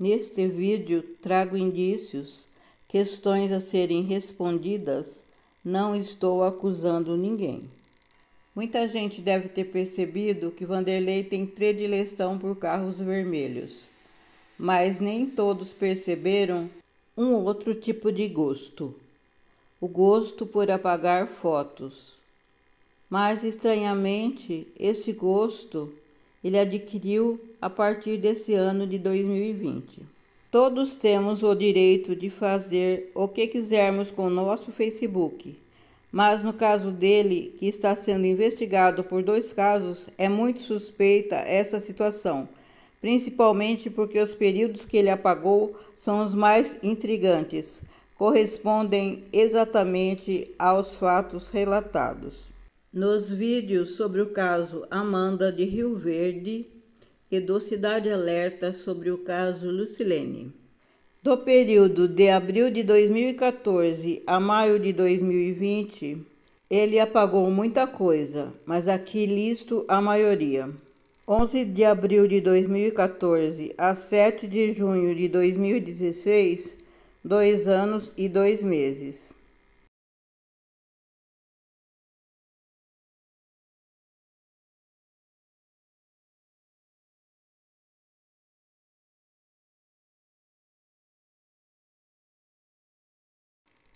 Neste vídeo trago indícios, questões a serem respondidas. Não estou acusando ninguém. Muita gente deve ter percebido que Vanderlei tem predileção por carros vermelhos, mas nem todos perceberam um outro tipo de gosto: o gosto por apagar fotos. Mas estranhamente, esse gosto ele adquiriu a partir desse ano de 2020. Todos temos o direito de fazer o que quisermos com o nosso Facebook, mas no caso dele, que está sendo investigado por dois casos, é muito suspeita essa situação, principalmente porque os períodos que ele apagou são os mais intrigantes, correspondem exatamente aos fatos relatados. Nos vídeos sobre o caso Amanda de Rio Verde e do Cidade Alerta sobre o caso Lucilene. Do período de abril de 2014 a maio de 2020, ele apagou muita coisa, mas aqui listo a maioria. 11 de abril de 2014 a 7 de junho de 2016, dois anos e dois meses.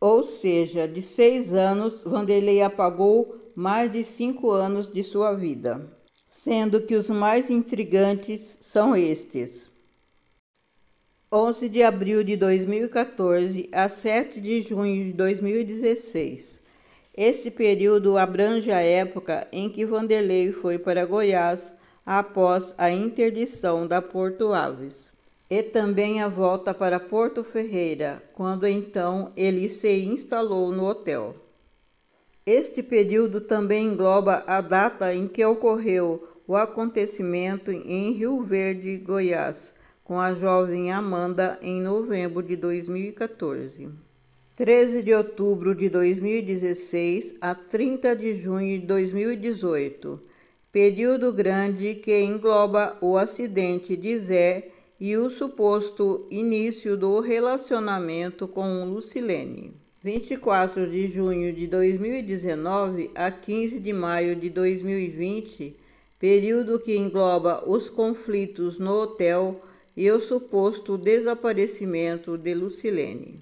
Ou seja, de seis anos, Vanderlei apagou mais de cinco anos de sua vida, sendo que os mais intrigantes são estes. 11 de abril de 2014 a 7 de junho de 2016. Esse período abrange a época em que Vanderlei foi para Goiás após a interdição da Porto Aves e também a volta para Porto Ferreira, quando então ele se instalou no hotel. Este período também engloba a data em que ocorreu o acontecimento em Rio Verde, Goiás, com a jovem Amanda em novembro de 2014. 13 de outubro de 2016 a 30 de junho de 2018, período grande que engloba o acidente de Zé e o suposto início do relacionamento com Lucilene. 24 de junho de 2019 a 15 de maio de 2020, período que engloba os conflitos no hotel e o suposto desaparecimento de Lucilene.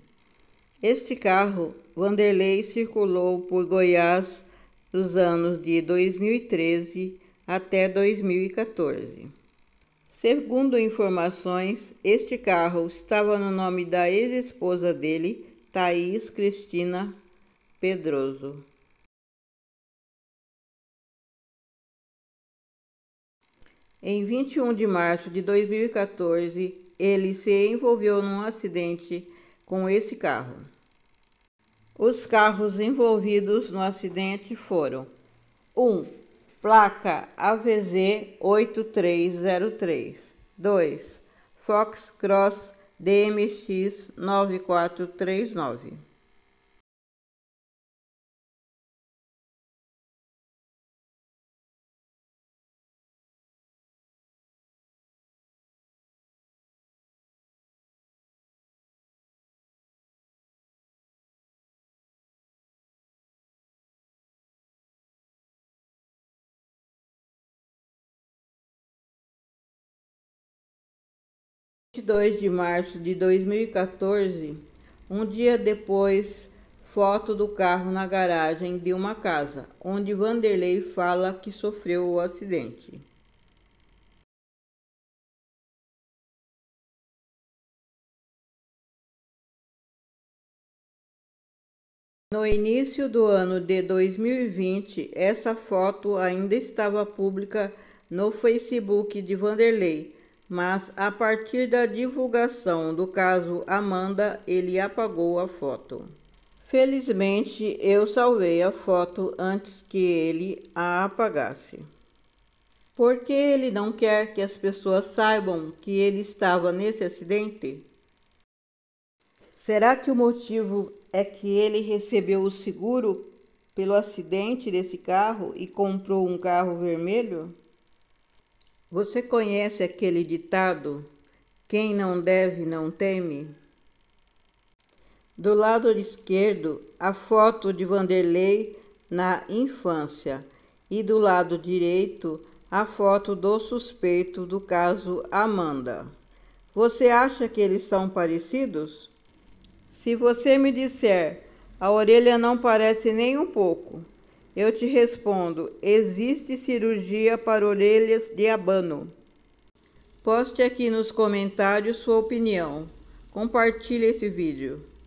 Este carro, Vanderlei circulou por Goiás dos anos de 2013 até 2014. Segundo informações, este carro estava no nome da ex-esposa dele, Thaís Cristina Pedroso. Em 21 de março de 2014, ele se envolveu num acidente com esse carro. Os carros envolvidos no acidente foram: 1. Um, placa AVZ 8303. 2. Cross DMX 9439. 22 de março de 2014, um dia depois, foto do carro na garagem de uma casa, onde Vanderlei fala que sofreu o acidente. No início do ano de 2020, essa foto ainda estava pública no Facebook de Vanderlei mas a partir da divulgação do caso Amanda, ele apagou a foto. Felizmente, eu salvei a foto antes que ele a apagasse. Porque ele não quer que as pessoas saibam que ele estava nesse acidente? Será que o motivo é que ele recebeu o seguro pelo acidente desse carro e comprou um carro vermelho? Você conhece aquele ditado: quem não deve não teme? Do lado esquerdo, a foto de Vanderlei na infância, e do lado direito, a foto do suspeito do caso Amanda. Você acha que eles são parecidos? Se você me disser, a orelha não parece nem um pouco. Eu te respondo: existe cirurgia para orelhas de abano. Poste aqui nos comentários sua opinião. Compartilhe esse vídeo.